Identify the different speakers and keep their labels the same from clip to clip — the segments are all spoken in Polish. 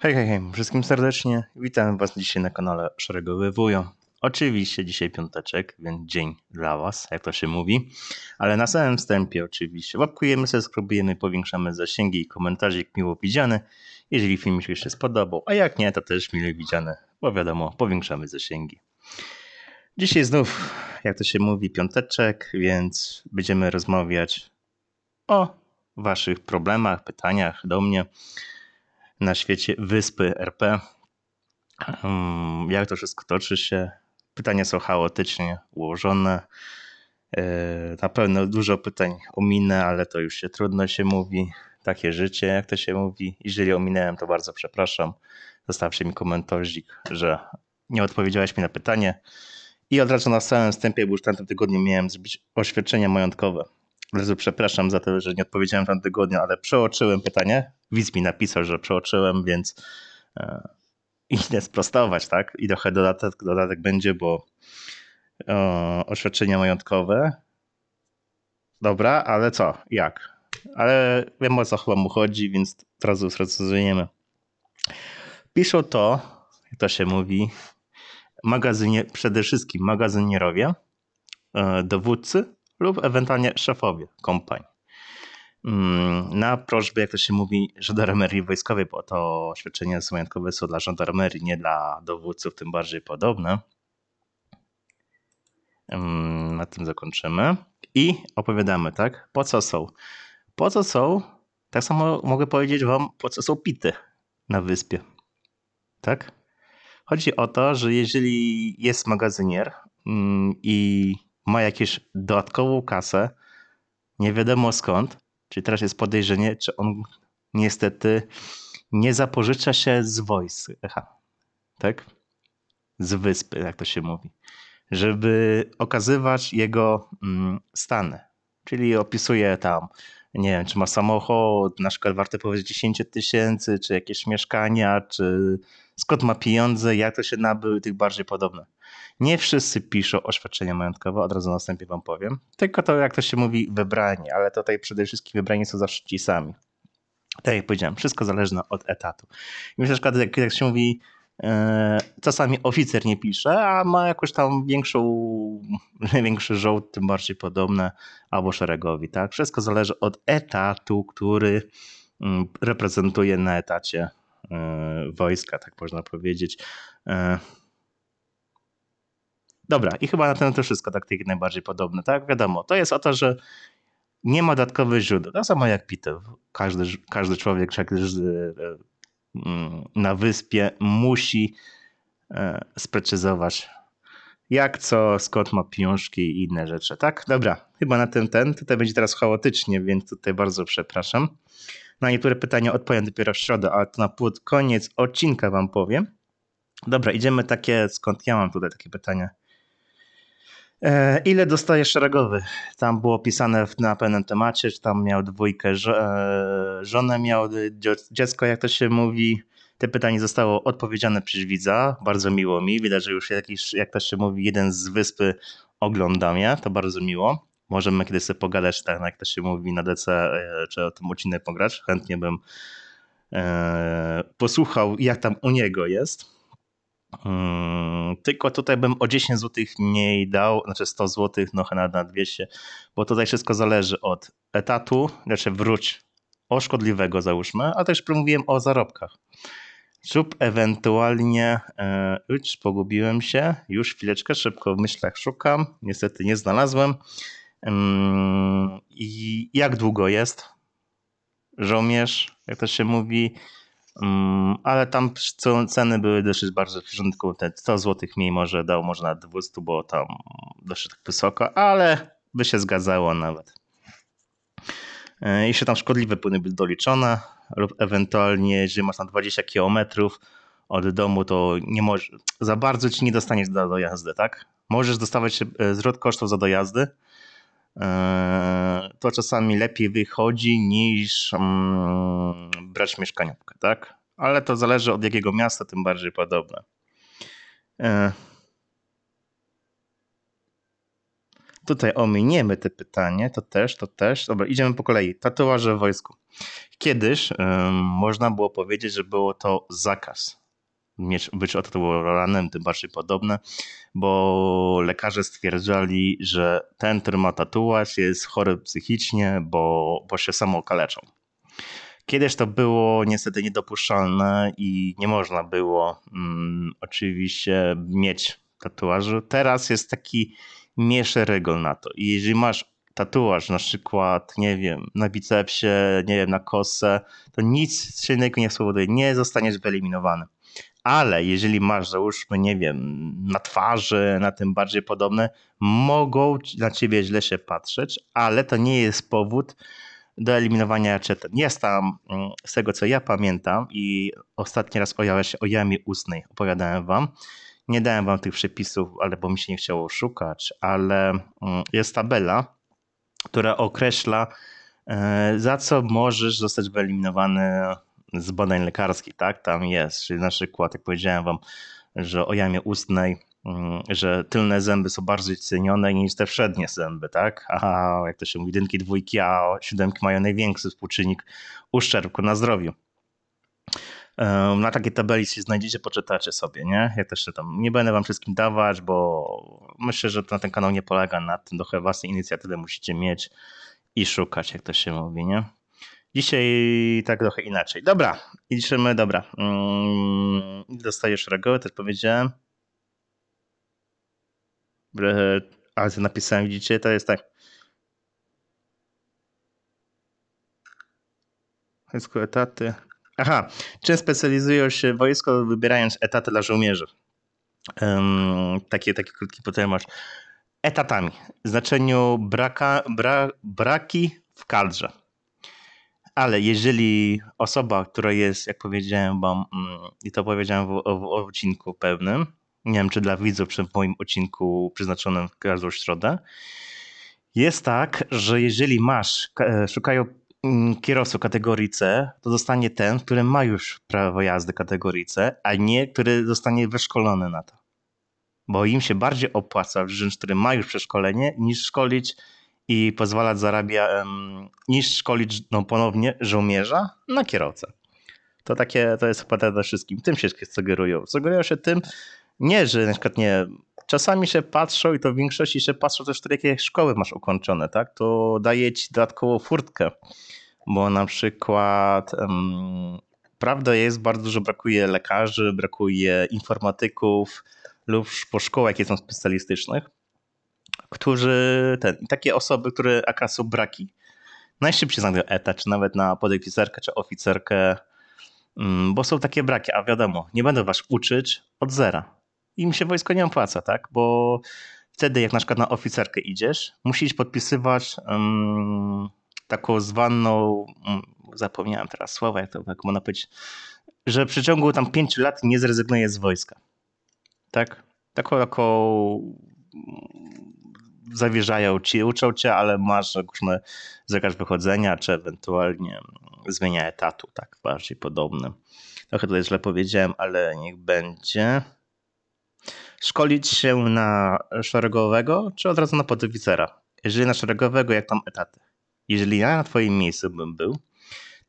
Speaker 1: Hej, hej, hej, wszystkim serdecznie. Witam Was dzisiaj na kanale Szeregowy Wujo. Oczywiście dzisiaj piąteczek, więc dzień dla Was, jak to się mówi. Ale na samym wstępie oczywiście łapkujemy, subskrybujemy, powiększamy zasięgi i komentarzik miło widziane, jeżeli film się jeszcze spodobał, a jak nie, to też mile widziane, bo wiadomo, powiększamy zasięgi. Dzisiaj znów, jak to się mówi, piąteczek, więc będziemy rozmawiać o Waszych problemach, pytaniach do mnie na świecie wyspy RP. Hmm, jak to wszystko toczy się? Pytania są chaotycznie ułożone. Yy, na pewno dużo pytań ominę, ale to już się trudno się mówi. Takie życie, jak to się mówi. Jeżeli ominęłem, to bardzo przepraszam. Zostawcie mi komentarzik, że nie odpowiedziałeś mi na pytanie. I od razu na samym wstępie, bo już w tamtym tygodniu miałem zrobić majątkowe. Bardzo przepraszam za to, że nie odpowiedziałem wam tygodniu, ale przeoczyłem pytanie. Widz mi napisał, że przeoczyłem, więc e, idę sprostować, tak? I trochę dodatek, dodatek będzie, bo o, e, oświadczenia majątkowe. Dobra, ale co? Jak? Ale wiem o co chyba mu chodzi, więc teraz zrozumiemy. Piszą to, to się mówi, magazynie, przede wszystkim magazynierowie, e, dowódcy lub ewentualnie szefowie kompanii. Mm, na prośbę, jak to się mówi, żandarmerii wojskowej, bo to świadczenia majątkowe są dla żandarmerii, nie dla dowódców, tym bardziej podobne. Mm, na tym zakończymy. I opowiadamy, tak? Po co są? Po co są? Tak samo mogę powiedzieć Wam, po co są pity na wyspie. Tak? Chodzi o to, że jeżeli jest magazynier mm, i ma jakąś dodatkową kasę, nie wiadomo skąd, czyli teraz jest podejrzenie, czy on niestety nie zapożycza się z Voice, tak? Z wyspy, jak to się mówi, żeby okazywać jego mm, stany. Czyli opisuje tam, nie wiem, czy ma samochód, na przykład warte powiedzieć 10 tysięcy, czy jakieś mieszkania, czy skąd ma pieniądze, jak to się nabył i tych bardziej podobne. Nie wszyscy piszą oświadczenia majątkowe, od razu na wstępie wam powiem, tylko to jak to się mówi wybrani, ale tutaj przede wszystkim wybrani są zawsze ci sami. Tak jak powiedziałem, wszystko zależne od etatu. I myślę, że jak, jak się mówi, e, czasami oficer nie pisze, a ma jakąś tam większą, większy żołd, tym bardziej podobne, albo szeregowi, tak? Wszystko zależy od etatu, który mm, reprezentuje na etacie E, wojska, tak można powiedzieć. E, dobra, i chyba na ten to wszystko taktyki najbardziej podobne, tak? Wiadomo, to jest o to, że nie ma dodatkowych źródeł. To tak samo jak pitew. Każdy, każdy człowiek każdy, e, mm, na wyspie musi sprecyzować jak co, skąd ma piążki i inne rzeczy, tak? Dobra, chyba na ten ten. Tutaj będzie teraz chaotycznie, więc tutaj bardzo przepraszam. Na niektóre pytania odpowiem dopiero w środę, ale to na pod koniec odcinka wam powiem. Dobra, idziemy takie, skąd ja mam tutaj takie pytanie. E, ile dostaje szeregowy? Tam było pisane na pewnym temacie, czy tam miał dwójkę, żo e, żonę miał, dziecko, jak to się mówi. Te pytanie zostało odpowiedziane przez widza, bardzo miło mi. Widać, że już jakiś, jak to się mówi, jeden z wyspy oglądam ja, to bardzo miło możemy kiedyś sobie pogadać, tak jak to się mówi na DC, e, czy o tym odcinek pograć. Chętnie bym e, posłuchał, jak tam u niego jest. Hmm, tylko tutaj bym o 10 zł mniej dał, znaczy 100 zł, no chyba na 200, bo tutaj wszystko zależy od etatu, znaczy wróć o szkodliwego załóżmy, a też mówiłem o zarobkach. Lub ewentualnie, już e, pogubiłem się, już chwileczkę, szybko w myślach szukam, niestety nie znalazłem. I jak długo jest żołnierz, jak to się mówi, ale tam ceny były dosyć bardzo w porządku, te 100 zł mniej może dał, może na 200, bo tam dosyć tak wysoko, ale by się zgadzało nawet. Jeśli tam szkodliwe powinny być doliczone lub ewentualnie, jeżeli masz na 20 km od domu, to nie możesz, za bardzo ci nie dostaniesz do dojazdy, tak? Możesz dostawać e, zwrot kosztów za dojazdy, E, to czasami lepiej wychodzi niż mm, brać mieszkaniówkę, tak? Ale to zależy od jakiego miasta, tym bardziej podobne. E, tutaj ominiemy te pytanie, to też, to też. Dobra, idziemy po kolei. Tatuaże w wojsku. Kiedyś e, można było powiedzieć, że było to zakaz być otruloranem, tym bardziej podobne, bo lekarze stwierdzali, że ten, który ma tatuaż jest chory psychicznie, bo, bo się samo kaleczą. Kiedyś to było niestety niedopuszczalne i nie można było mm, oczywiście mieć tatuażu. Teraz jest taki mniejszy regol na to. I jeżeli masz tatuaż, na przykład, nie wiem, na bicepsie, nie wiem, na kosę, to nic z innego nie spowoduje, nie zostaniesz wyeliminowany ale jeżeli masz, załóżmy, nie wiem, na twarzy, na tym bardziej podobne, mogą na ciebie źle się patrzeć, ale to nie jest powód do eliminowania czetem. Jest tam, mm, z tego co ja pamiętam i ostatni raz pojawia się o jamie ustnej, opowiadałem wam, nie dałem wam tych przepisów, ale bo mi się nie chciało szukać, ale mm, jest tabela, która określa, e, za co możesz zostać wyeliminowany z badań lekarskich, tak, tam jest. Czyli na przykład, jak powiedziałem wam, że o jamie ustnej, mm, że tylne zęby są bardziej cenione niż te przednie zęby, tak? A jak to się mówi, jedynki, dwójki, a siódemki mają największy współczynnik uszczerbku na zdrowiu. Na takiej tabeli się znajdziecie, poczytacie sobie, nie? Ja też tam nie będę wam wszystkim dawać, bo myślę, że to na ten kanał nie polega na tym, trochę własnej inicjatywy musicie mieć i szukać, jak to się mówi, nie? Dzisiaj tak trochę inaczej. Dobra, liczymy, dobra. Mm, dostajesz reguły, też powiedziałem. Ale to napisałem, widzicie, to jest tak. Wojsko etaty. Aha, czym specjalizują się wojsko, wybierając etaty dla żołnierzy? Um, taki, taki krótki masz. Etatami. W znaczeniu braka, bra, braki w kadrze. Ale jeżeli osoba, która jest, jak powiedziałem wam, mm, i to powiedziałem w, w odcinku pewnym, nie wiem czy dla widzów przy moim odcinku przeznaczonym w każdą środę, jest tak, że jeżeli masz, e, szukają mm, kierowców kategorii C, to zostanie ten, który ma już prawo jazdy kategorii C, a nie który zostanie wyszkolony na to. Bo im się bardziej opłaca wziąć, który ma już przeszkolenie, niż szkolić i pozwalać zarabia niż szkolić no, ponownie żołnierza na kierowcę. To takie, to jest chyba przede wszystkim, tym się sugerują. Sugerują się tym, nie, że na przykład nie, czasami się patrzą i to w większości się patrzą też, które jakie szkoły masz ukończone, tak? To daje ci dodatkowo furtkę, bo na przykład um, prawda jest, bardzo dużo brakuje lekarzy, brakuje informatyków lub po szkołach, jakie są specjalistycznych którzy ten, takie osoby, które akasu są braki, najszybciej znajdują eta, czy nawet na podegwizerkę, czy oficerkę, mm, bo są takie braki, a wiadomo, nie będę was uczyć od zera. Im się wojsko nie opłaca, tak? Bo wtedy, jak na przykład na oficerkę idziesz, musisz podpisywać um, taką zwaną, um, zapomniałem teraz słowa, jak to jak można powiedzieć, że w przeciągu tam pięciu lat nie zrezygnuje z wojska. Tak? Taką, taką zawierzają ci, uczą cię, ale masz załóżmy zakaz wychodzenia, czy ewentualnie zmienia etatu, tak bardziej podobny. Trochę tutaj źle powiedziałem, ale niech będzie. Szkolić się na szeregowego, czy od razu na podoficera? Jeżeli na szeregowego, jak tam etaty? Jeżeli ja na twoim miejscu bym był,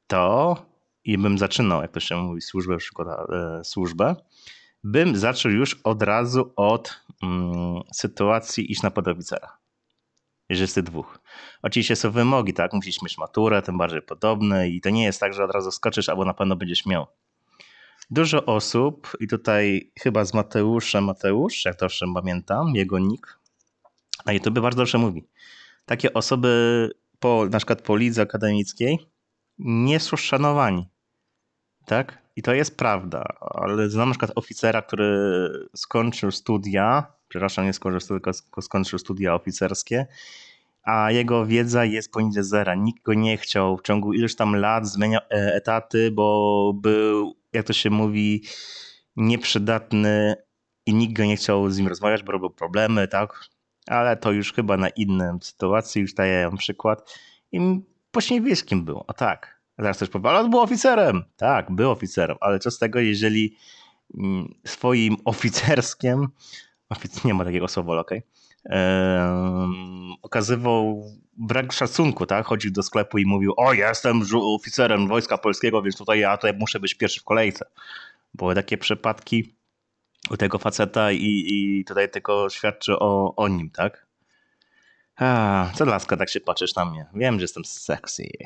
Speaker 1: to i bym zaczynał, jak to się mówi, służbę, przykład, e, służbę, bym zaczął już od razu od mm, sytuacji iść na podowicera. Jeżeli jest dwóch. Oczywiście są wymogi, tak? Musisz mieć maturę, tym bardziej podobne i to nie jest tak, że od razu skoczysz albo na pewno będziesz miał. Dużo osób i tutaj chyba z Mateuszem Mateusz, jak to owszem pamiętam, jego nick na YouTube bardzo dobrze mówi. Takie osoby po, na przykład po lidze akademickiej nie są szanowani. Tak? I to jest prawda, ale znam na przykład oficera, który skończył studia, przepraszam, nie skończył, tylko skończył studia oficerskie, a jego wiedza jest poniżej zera. Nikt go nie chciał w ciągu iluś tam lat zmieniał e, etaty, bo był, jak to się mówi, nieprzydatny i nikt go nie chciał z nim rozmawiać, bo robił problemy, tak? Ale to już chyba na innym sytuacji, już daję przykład. I właśnie wiesz, kim był, o tak. Zaraz też powie, ale on był oficerem. Tak, był oficerem, ale co z tego, jeżeli mm, swoim oficerskiem, nie ma takiego słowa, ale okej, okay, okazywał brak szacunku, tak? Chodził do sklepu i mówił, o jestem oficerem Wojska Polskiego, więc tutaj ja tutaj muszę być pierwszy w kolejce. Były takie przypadki u tego faceta i, i tutaj tylko świadczy o, o nim, tak? A, co laska, tak się patrzysz na mnie? Wiem, że jestem sexy.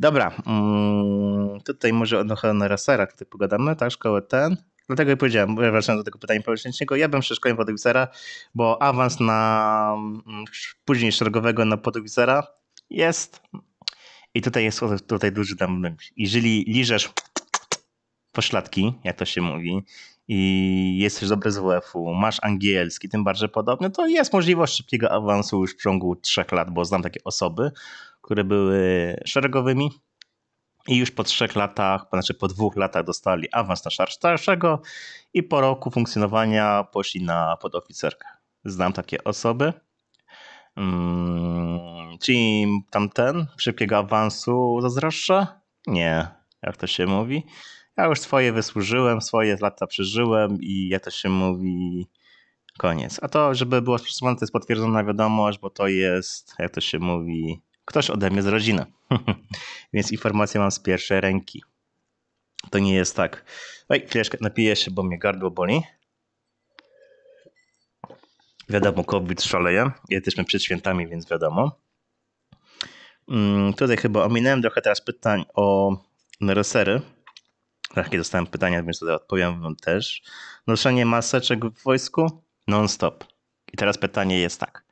Speaker 1: Dobra, mm, tutaj może trochę na Rasera tutaj pogadamy, tak, szkołę ten. Dlatego i powiedziałem, wracając do tego pytania podopieczniczego, ja bym przeszkolił podogwizera, bo awans na mm, później szeregowego na podwicera jest i tutaj jest tutaj duży tam Jeżeli liżesz pośladki, jak to się mówi, i jesteś dobry z WF-u, masz angielski, tym bardziej podobny, to jest możliwość szybkiego awansu już w ciągu trzech lat, bo znam takie osoby, które były szeregowymi. I już po trzech latach, znaczy po dwóch latach dostali awans na szar starszego i po roku funkcjonowania poszli na podoficerkę. Znam takie osoby. Hmm, czy tamten szybkiego awansu zazdroszcza? Nie, jak to się mówi. Ja już swoje wysłużyłem, swoje lata przeżyłem i jak to się mówi, koniec. A to, żeby było sprostowane, to jest potwierdzona wiadomość, bo to jest, jak to się mówi, ktoś ode mnie z rodziny. Więc informację mam z pierwszej ręki. To nie jest tak. Oj, chwileczkę, napiję się, bo mnie gardło boli. Wiadomo, COVID szaleje. Jesteśmy przed świętami, więc wiadomo. Mm, tutaj chyba ominąłem trochę teraz pytań o nerosery. Takie dostałem pytania, więc tutaj odpowiem wam też. Noszenie maseczek w wojsku non-stop. I teraz pytanie jest tak.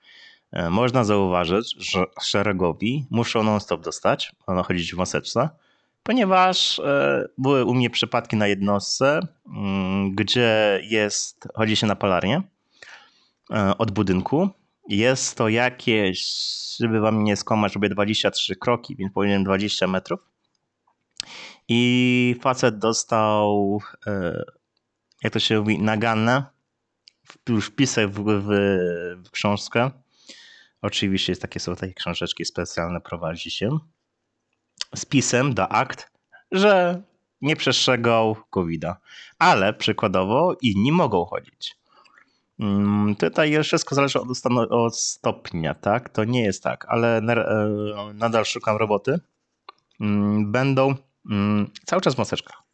Speaker 1: E, można zauważyć, że szeregowi muszą non-stop dostać, ono chodzić w maseczce, ponieważ e, były u mnie przypadki na jednostce, mm, gdzie jest, chodzi się na palarnię e, od budynku. Jest to jakieś, żeby wam nie skłamać, robię 23 kroki, więc powinienem 20 metrów. I facet dostał, jak to się mówi, naganę, już wpisek w, w, w książkę Oczywiście takie są takie książeczki specjalne, prowadzi się z pisem do akt, że nie przestrzegał covid ale przykładowo inni mogą chodzić. Mm, tutaj wszystko zależy od, od stopnia, tak? To nie jest tak, ale e, nadal szukam roboty. Mm, będą mm, cały czas w maseczkach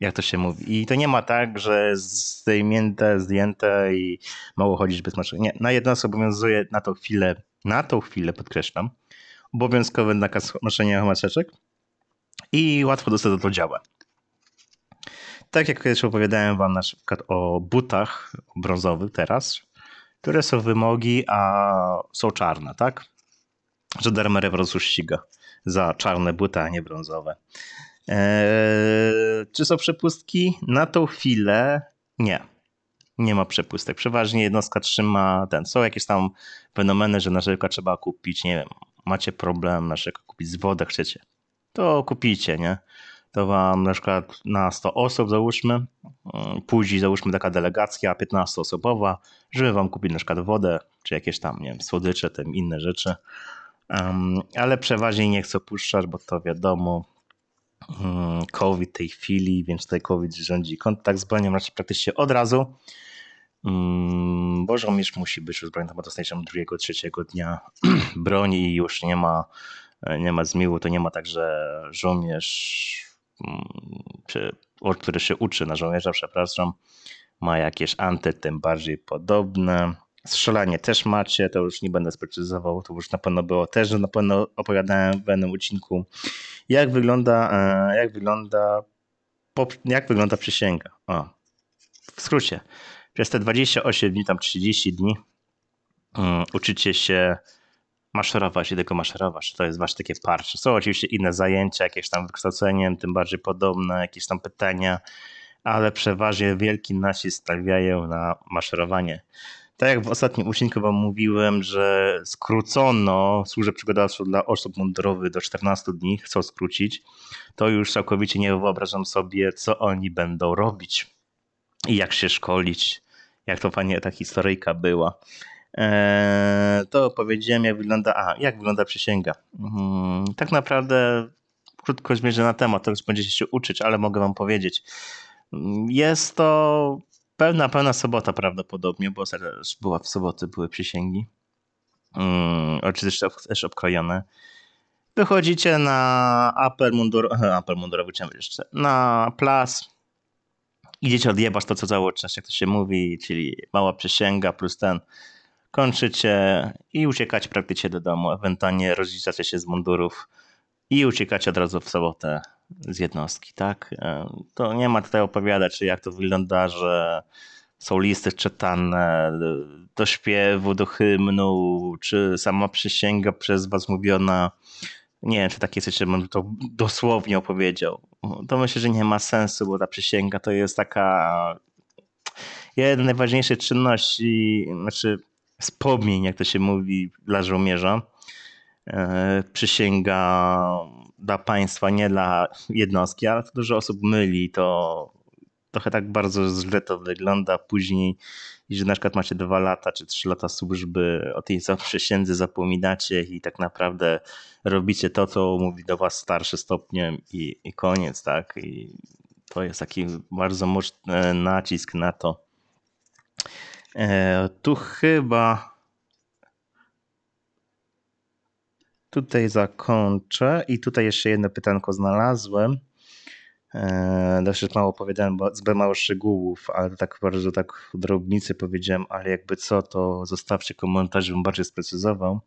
Speaker 1: jak to się mówi. I to nie ma tak, że zdejmięte, zdjęte i mało chodzić bez maszyny. Nie, na jedno obowiązuje na tą chwilę, na tą chwilę podkreślam, obowiązkowy nakaz noszenia maseczek i łatwo dostać do to działa. Tak jak kiedyś opowiadałem wam na przykład o butach brązowych teraz, które są wymogi, a są czarne, tak? Że Darmery po ściga za czarne buty, a nie brązowe. Eee, czy są przepustki? Na tą chwilę nie. Nie ma przepustek. Przeważnie jednostka trzyma ten. Są jakieś tam fenomeny, że na trzeba kupić, nie wiem, macie problem, na kupić z wodę chcecie. To kupicie, nie? to wam na przykład na 100 osób załóżmy, mm, później załóżmy taka delegacja 15-osobowa, żeby wam kupić na przykład wodę, czy jakieś tam, nie wiem, słodycze, tam inne rzeczy. Um, ale przeważnie nie chcę puszczać, bo to wiadomo, Mm, COVID tej chwili, więc tutaj COVID rządzi kontakt z bronią raczej praktycznie od razu, mm, bo żołnierz musi być uzbrojony, bo dostanie się drugiego, trzeciego dnia broni i już nie ma, nie ma zmiłu, to nie ma tak, że żołnierz, czy, mm, który się uczy na żołnierza, przepraszam, ma jakieś anty, tym bardziej podobne Strzelanie też macie, to już nie będę sprecyzował, to już na pewno było też, że na pewno opowiadałem w innym odcinku, jak wygląda, e, jak wygląda, jak wygląda przysięga. O, w skrócie, przez te 28 dni, tam 30 dni mm, uczycie się maszerować i tylko maszerować. To jest wasze takie parcie. Są oczywiście inne zajęcia, jakieś tam wykształceniem, tym bardziej podobne, jakieś tam pytania, ale przeważnie wielki nacisk stawiają na maszerowanie. Tak jak w ostatnim odcinku wam mówiłem, że skrócono służbę przygodawczą dla osób mundurowych do 14 dni, chcą skrócić, to już całkowicie nie wyobrażam sobie, co oni będą robić i jak się szkolić, jak to fajnie ta historyjka była. Eee, to opowiedziałem, jak wygląda, a, jak wygląda przysięga. Hmm, tak naprawdę krótko zmierzę na temat, to już będziecie się uczyć, ale mogę wam powiedzieć. Mm, jest to Pełna, pełna sobota prawdopodobnie, bo zaraz była w soboty, były przysięgi. Mm, oczywiście też obkrojone. Wychodzicie na apel mundur, apel mundurowy, jeszcze, na plac. Idziecie odjebać to, co cały jak to się mówi, czyli mała przysięga plus ten. Kończycie i uciekacie praktycznie do domu, ewentualnie rozliczacie się z mundurów i uciekacie od razu w sobotę z jednostki, tak? E, to nie ma tutaj opowiadać, jak to wygląda, że są listy czytane do śpiewu, do hymnu, czy sama przysięga przez was mówiona. Nie wiem, czy tak jest, czy bym to dosłownie opowiedział. To myślę, że nie ma sensu, bo ta przysięga to jest taka jedna z najważniejszych czynności, znaczy wspomnień, jak to się mówi dla żołnierza E, przysięga dla państwa, nie dla jednostki, ale to dużo osób myli, to trochę tak bardzo źle to wygląda później, że na przykład macie dwa lata czy trzy lata służby, o tej przysiędzy zapominacie i tak naprawdę robicie to, co mówi do was starszy stopniem i, i koniec, tak? I to jest taki bardzo mocny nacisk na to. E, tu chyba tutaj zakończę i tutaj jeszcze jedno pytanko znalazłem. Eee, mało opowiadałem, bo zbyt mało szczegółów, ale tak bardzo tak drobnicy powiedziałem, ale jakby co, to zostawcie komentarz, żebym bardziej sprecyzował.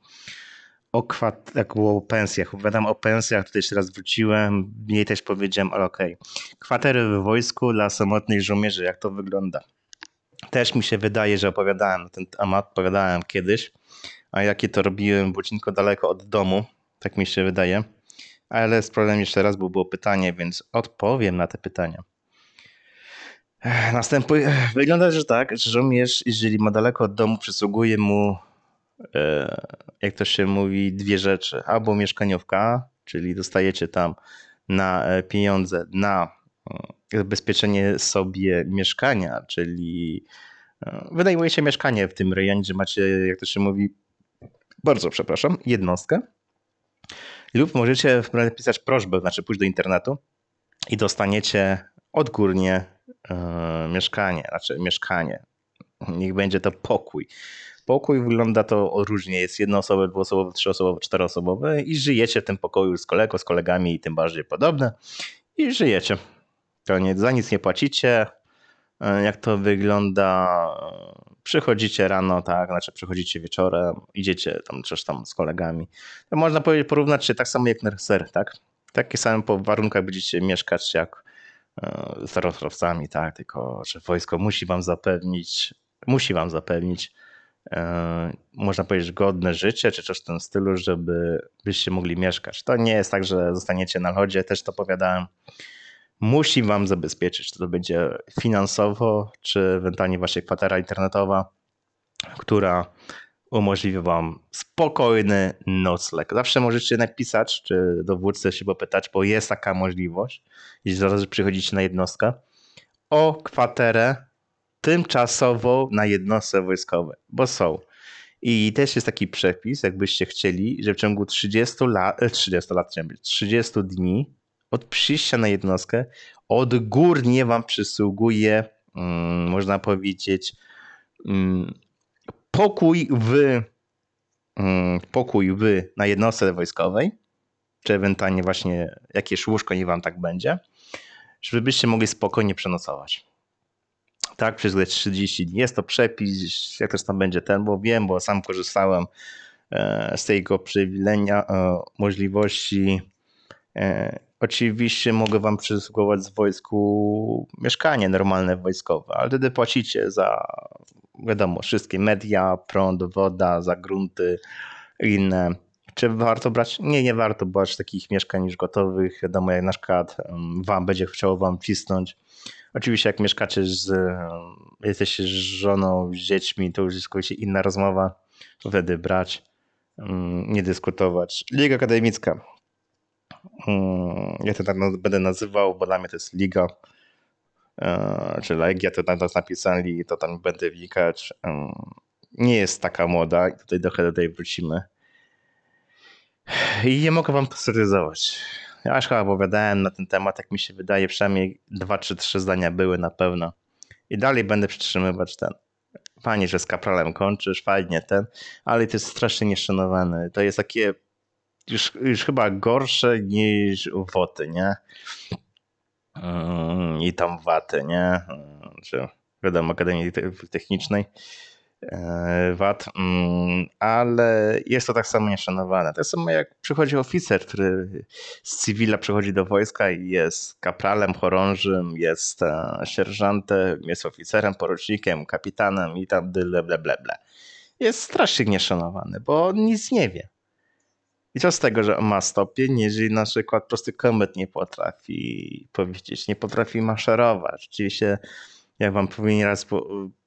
Speaker 1: O kwat, jak było o pensjach, opowiadam o pensjach, tutaj jeszcze raz wróciłem, mniej też powiedziałem, ale okej. Okay. Kwatery w wojsku dla samotnych żołnierzy, jak to wygląda? Też mi się wydaje, że opowiadałem, ten temat opowiadałem kiedyś a jakie to robiłem budzinko daleko od domu, tak mi się wydaje. Ale z problemem jeszcze raz, bo było pytanie, więc odpowiem na te pytania. Następuje, wygląda, że tak, że żołnierz, jeżeli ma daleko od domu, przysługuje mu, e, jak to się mówi, dwie rzeczy. Albo mieszkaniówka, czyli dostajecie tam na e, pieniądze na e, zabezpieczenie sobie mieszkania, czyli wynajmujecie mieszkanie w tym rejonie, że macie, jak to się mówi, bardzo przepraszam, jednostkę. Lub możecie napisać prośbę, znaczy pójść do internetu i dostaniecie odgórnie yy, mieszkanie, znaczy mieszkanie. Niech będzie to pokój. Pokój wygląda to różnie, jest jednoosobowy, dwuosobowy, trzyosobowy, czteroosobowy i żyjecie w tym pokoju z kolegą, z kolegami i tym bardziej podobne i żyjecie. To nie, za nic nie płacicie, E, jak to wygląda. Przychodzicie rano, tak, znaczy przychodzicie wieczorem, idziecie tam coś tam z kolegami. To można powiedzieć, porównać się tak samo jak Nerser, tak? Takie same samych warunkach będziecie mieszkać jak e, z rozrowcami, tak, tylko że wojsko musi wam zapewnić, musi wam zapewnić e, można powiedzieć, godne życie, czy coś w tym stylu, żeby byście mogli mieszkać. To nie jest tak, że zostaniecie na lodzie, też to opowiadałem musi wam zabezpieczyć, czy to będzie finansowo, czy ewentualnie właśnie kwatera internetowa, która umożliwi wam spokojny nocleg. Zawsze możecie napisać, czy dowódcę się popytać, bo jest taka możliwość, jeśli zaraz przychodzicie na jednostkę, o kwaterę tymczasową na jednostce wojskowe, bo są. I też jest taki przepis, jakbyście chcieli, że w ciągu 30 lat, 30 lat, 30 dni od przyjścia na jednostkę odgórnie wam przysługuje, mm, można powiedzieć, mm, pokój w mm, pokój w na jednostce wojskowej, czy ewentualnie właśnie jakieś łóżko nie wam tak będzie, żebyście mogli spokojnie przenocować. Tak, przez 30 dni. Jest to przepis, jak też tam będzie ten, bo wiem, bo sam korzystałem e, z tego przywilenia, e, możliwości e, Oczywiście mogę wam przysługować z wojsku mieszkanie normalne wojskowe, ale wtedy płacicie za, wiadomo, wszystkie media, prąd, woda, za grunty inne. Czy warto brać? Nie, nie warto brać takich mieszkań już gotowych. Wiadomo, jak na przykład wam będzie chciało wam wcisnąć. Oczywiście jak mieszkacie z, jesteś z żoną, z dziećmi, to już jest inna rozmowa. Wtedy brać, nie dyskutować. Liga akademicka Mm, ja to tak będę nazywał, bo dla mnie to jest liga, e, czy legia, to tam nas napisali, to tam będę wnikać. Mm, nie jest taka młoda i tutaj trochę tutaj wrócimy. I nie mogę wam posteryzować. Ja Aż chyba opowiadałem na ten temat, jak mi się wydaje, przynajmniej dwa czy trzy zdania były na pewno. I dalej będę przytrzymywać ten. Panie, że z kapralem kończysz, fajnie ten, ale to jest strasznie nieszanowany. To jest takie już, już chyba gorsze niż woty, nie? Eee. I tam waty, nie? Że wiadomo, Akademii Technicznej eee, wad, mm, ale jest to tak samo nieszanowane. Tak samo jak przychodzi oficer, który z cywila przychodzi do wojska i jest kapralem, chorążym, jest e, sierżantem, jest oficerem, porucznikiem, kapitanem i tam dyle, ble, ble, ble. Jest strasznie nieszanowany, bo on nic nie wie. I co z tego, że ma stopień, jeżeli na przykład prosty komet nie potrafi powiedzieć, nie potrafi maszerować, czyli się, jak wam pewnie nieraz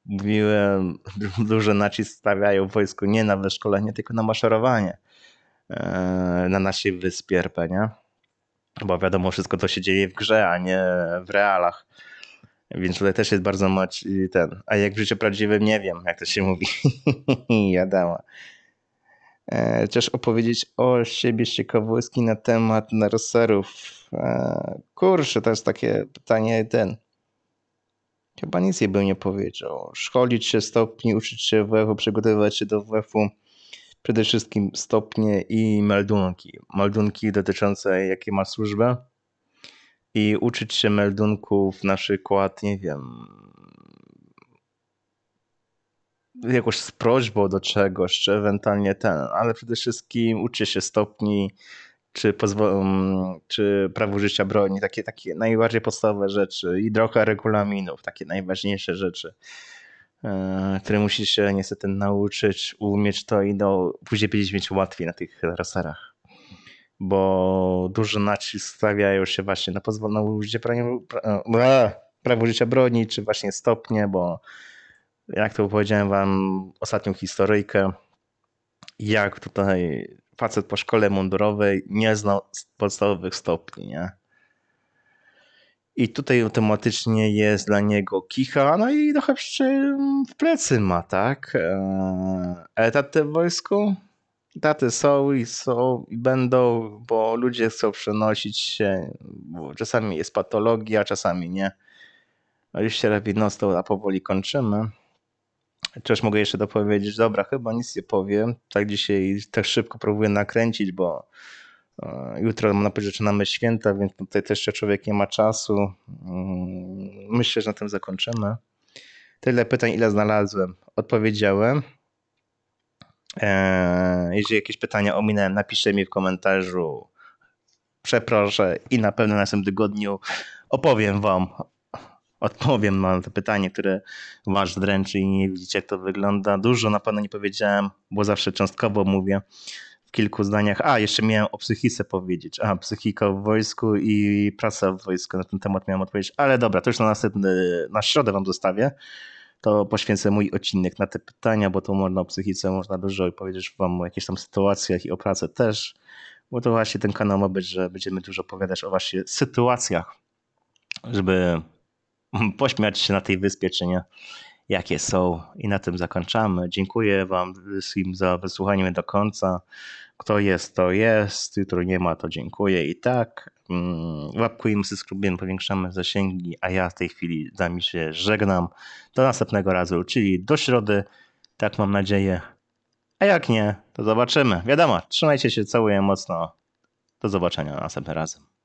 Speaker 1: mówiłem, duży nacisk stawiają w wojsku nie na wyszkolenie, tylko na maszerowanie e, na naszej wyspie RP, nie? Bo wiadomo, wszystko to się dzieje w grze, a nie w realach. Więc tutaj też jest bardzo mocny ten. A jak w życiu prawdziwym, nie wiem, jak to się mówi. Wiadomo e, opowiedzieć o siebie Siekowłyski na temat naroserów. E, kurczę, to jest takie pytanie ten. Chyba nic jej bym nie powiedział. Szkolić się stopni, uczyć się WF-u, przygotowywać się do WF-u. Przede wszystkim stopnie i meldunki. Meldunki dotyczące jakie ma służbę i uczyć się meldunków na przykład, nie wiem, jakąś z prośbą do czegoś, czy ewentualnie ten, ale przede wszystkim uczy się stopni, czy, mm, czy prawo życia broni, takie, takie najbardziej podstawowe rzeczy i droga regulaminów, takie najważniejsze rzeczy, yy, które musisz się niestety nauczyć, umieć to i no, później będziecie mieć łatwiej na tych raserach. Bo duży nacisk stawiają się właśnie na pozwolone użycie prawo, e, prawo życia broni, czy właśnie stopnie, bo jak to powiedziałem wam ostatnią historyjkę, jak tutaj facet po szkole mundurowej nie znał podstawowych stopni, nie? I tutaj automatycznie jest dla niego kicha, no i trochę w plecy ma, tak? E, etaty w wojsku? daty są i są i będą, bo ludzie chcą przenosić się, bo czasami jest patologia, czasami nie. No już się robi no a powoli kończymy. Coś mogę jeszcze dopowiedzieć, dobra, chyba nic nie powiem. Tak dzisiaj tak szybko próbuję nakręcić, bo e, jutro mam zaczynamy święta, więc tutaj też jeszcze człowiek nie ma czasu. Mm, myślę, że na tym zakończymy. Tyle pytań, ile znalazłem. Odpowiedziałem. E, jeżeli jakieś pytania ominęłem. napiszcie mi w komentarzu. Przeproszę i na pewno w następnym tygodniu opowiem Wam odpowiem na to pytanie, które was dręczy i nie widzicie, jak to wygląda. Dużo na pewno nie powiedziałem, bo zawsze cząstkowo mówię w kilku zdaniach. A, jeszcze miałem o psychice powiedzieć. A, psychika w wojsku i praca w wojsku. Na ten temat miałem odpowiedzieć, ale dobra, to już na następny, na środę wam zostawię. To poświęcę mój odcinek na te pytania, bo tu można o psychice, można dużo powiedzieć wam o jakichś tam sytuacjach i o pracę też. Bo to właśnie ten kanał ma być, że będziemy dużo opowiadać o właśnie sytuacjach, żeby pośmiać się na tej wyspie, czy nie, jakie są. I na tym zakończamy. Dziękuję Wam wszystkim za wysłuchanie mnie do końca. Kto jest, to jest, jutro nie ma, to dziękuję. I tak, mm, łapkujemy, subskrybujemy, powiększamy zasięgi, a ja w tej chwili z Wami się żegnam. Do następnego razu, czyli do środy, tak mam nadzieję. A jak nie, to zobaczymy. Wiadomo, trzymajcie się, całuję mocno. Do zobaczenia następnym razem.